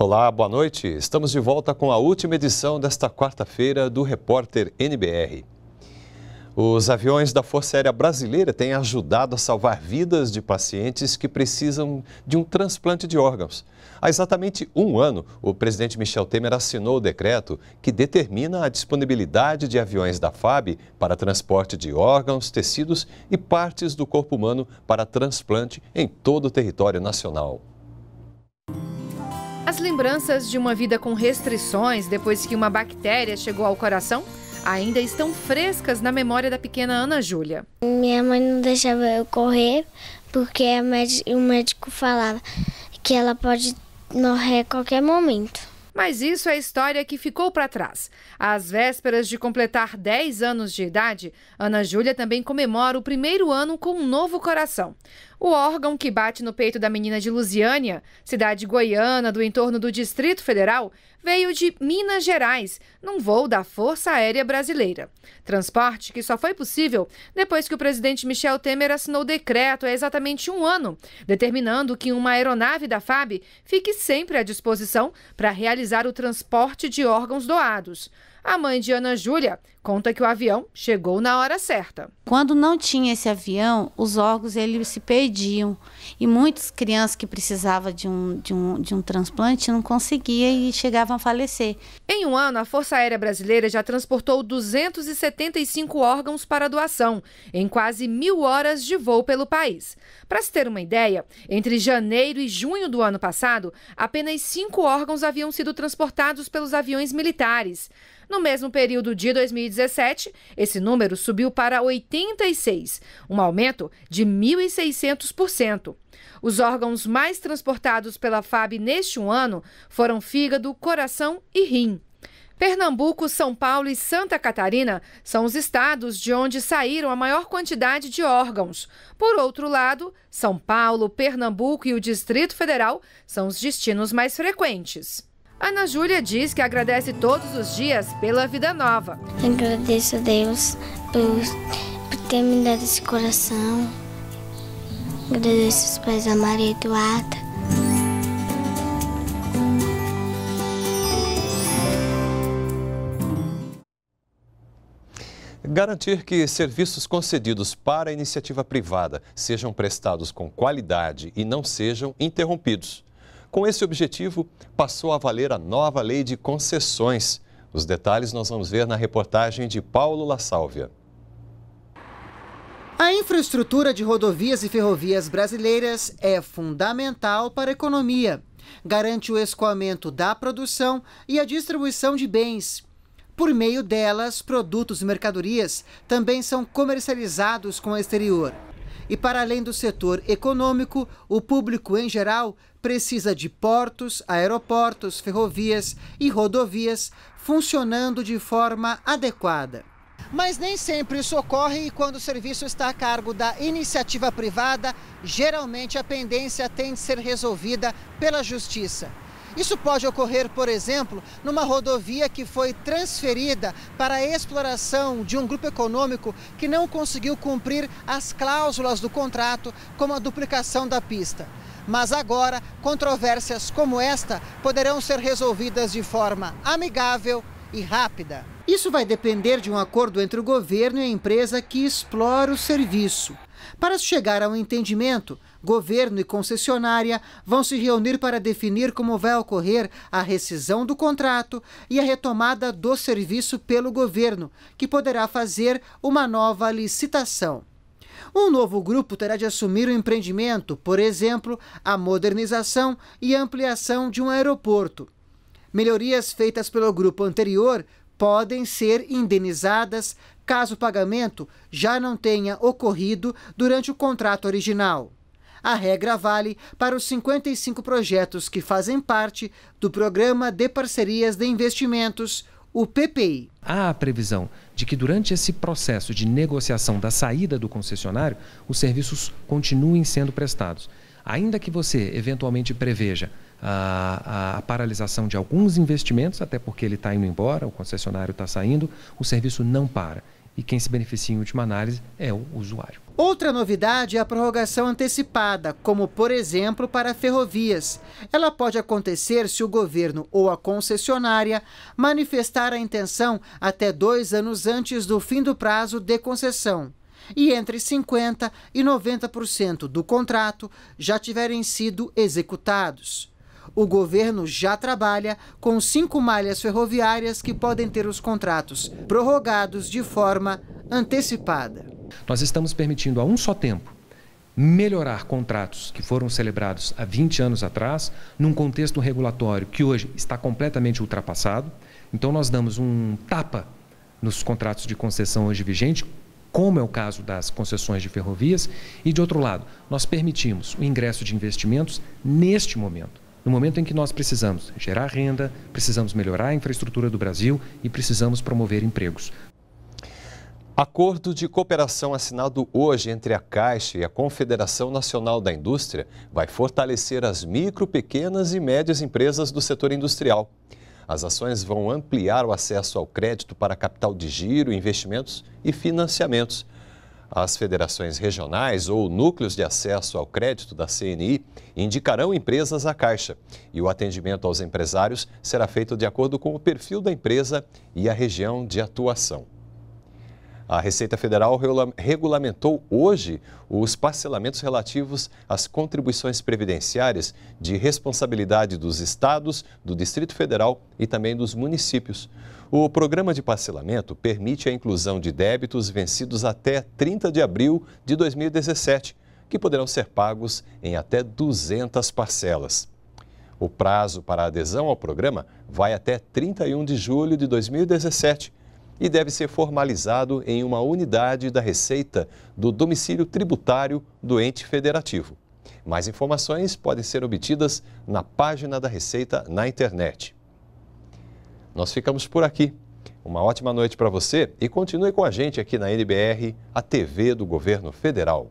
Olá, boa noite. Estamos de volta com a última edição desta quarta-feira do Repórter NBR. Os aviões da Força Aérea Brasileira têm ajudado a salvar vidas de pacientes que precisam de um transplante de órgãos. Há exatamente um ano, o presidente Michel Temer assinou o decreto que determina a disponibilidade de aviões da FAB para transporte de órgãos, tecidos e partes do corpo humano para transplante em todo o território nacional. As lembranças de uma vida com restrições depois que uma bactéria chegou ao coração ainda estão frescas na memória da pequena Ana Júlia. Minha mãe não deixava eu correr porque o médico falava que ela pode morrer a qualquer momento. Mas isso é história que ficou para trás. Às vésperas de completar 10 anos de idade, Ana Júlia também comemora o primeiro ano com um novo coração. O órgão que bate no peito da menina de Lusiânia, cidade goiana do entorno do Distrito Federal, veio de Minas Gerais, num voo da Força Aérea Brasileira. Transporte que só foi possível depois que o presidente Michel Temer assinou decreto há exatamente um ano, determinando que uma aeronave da FAB fique sempre à disposição para realizar o transporte de órgãos doados. A mãe de Ana Júlia conta que o avião chegou na hora certa. Quando não tinha esse avião, os órgãos eles se perdiam e muitas crianças que precisavam de um, de um, de um transplante não conseguiam e chegavam a falecer. Em um ano, a Força Aérea Brasileira já transportou 275 órgãos para doação, em quase mil horas de voo pelo país. Para se ter uma ideia, entre janeiro e junho do ano passado, apenas cinco órgãos haviam sido transportados pelos aviões militares. No mesmo período de 2019, 2017, esse número subiu para 86, um aumento de 1.600%. Os órgãos mais transportados pela FAB neste ano foram fígado, coração e rim. Pernambuco, São Paulo e Santa Catarina são os estados de onde saíram a maior quantidade de órgãos. Por outro lado, São Paulo, Pernambuco e o Distrito Federal são os destinos mais frequentes. Ana Júlia diz que agradece todos os dias pela vida nova. agradeço a Deus por, por ter me dado esse coração. Agradeço os pais da Maria Eduarda. Garantir que serviços concedidos para iniciativa privada sejam prestados com qualidade e não sejam interrompidos. Com esse objetivo, passou a valer a nova lei de concessões. Os detalhes nós vamos ver na reportagem de Paulo La Sálvia. A infraestrutura de rodovias e ferrovias brasileiras é fundamental para a economia. Garante o escoamento da produção e a distribuição de bens. Por meio delas, produtos e mercadorias também são comercializados com o exterior. E para além do setor econômico, o público em geral precisa de portos, aeroportos, ferrovias e rodovias funcionando de forma adequada. Mas nem sempre isso ocorre e quando o serviço está a cargo da iniciativa privada, geralmente a pendência tem de ser resolvida pela justiça. Isso pode ocorrer, por exemplo, numa rodovia que foi transferida para a exploração de um grupo econômico que não conseguiu cumprir as cláusulas do contrato, como a duplicação da pista. Mas agora, controvérsias como esta poderão ser resolvidas de forma amigável e rápida. Isso vai depender de um acordo entre o governo e a empresa que explora o serviço. Para chegar a um entendimento, governo e concessionária vão se reunir para definir como vai ocorrer a rescisão do contrato e a retomada do serviço pelo governo, que poderá fazer uma nova licitação. Um novo grupo terá de assumir o empreendimento, por exemplo, a modernização e ampliação de um aeroporto. Melhorias feitas pelo grupo anterior podem ser indenizadas caso o pagamento já não tenha ocorrido durante o contrato original. A regra vale para os 55 projetos que fazem parte do Programa de Parcerias de Investimentos, o PPI. Há a previsão de que durante esse processo de negociação da saída do concessionário, os serviços continuem sendo prestados ainda que você eventualmente preveja a, a, a paralisação de alguns investimentos, até porque ele está indo embora, o concessionário está saindo, o serviço não para e quem se beneficia em última análise é o usuário. Outra novidade é a prorrogação antecipada, como por exemplo para ferrovias. Ela pode acontecer se o governo ou a concessionária manifestar a intenção até dois anos antes do fim do prazo de concessão e entre 50% e 90% do contrato já tiverem sido executados. O governo já trabalha com cinco malhas ferroviárias que podem ter os contratos prorrogados de forma antecipada. Nós estamos permitindo a um só tempo melhorar contratos que foram celebrados há 20 anos atrás, num contexto regulatório que hoje está completamente ultrapassado. Então, nós damos um tapa nos contratos de concessão hoje vigente, como é o caso das concessões de ferrovias, e de outro lado, nós permitimos o ingresso de investimentos neste momento, no momento em que nós precisamos gerar renda, precisamos melhorar a infraestrutura do Brasil e precisamos promover empregos. Acordo de cooperação assinado hoje entre a Caixa e a Confederação Nacional da Indústria vai fortalecer as micro, pequenas e médias empresas do setor industrial. As ações vão ampliar o acesso ao crédito para capital de giro, investimentos e financiamentos. As federações regionais ou núcleos de acesso ao crédito da CNI indicarão empresas à Caixa e o atendimento aos empresários será feito de acordo com o perfil da empresa e a região de atuação. A Receita Federal regulamentou hoje os parcelamentos relativos às contribuições previdenciárias de responsabilidade dos estados, do Distrito Federal e também dos municípios. O programa de parcelamento permite a inclusão de débitos vencidos até 30 de abril de 2017, que poderão ser pagos em até 200 parcelas. O prazo para adesão ao programa vai até 31 de julho de 2017 e deve ser formalizado em uma unidade da Receita do domicílio tributário do ente federativo. Mais informações podem ser obtidas na página da Receita na internet. Nós ficamos por aqui. Uma ótima noite para você e continue com a gente aqui na NBR, a TV do Governo Federal.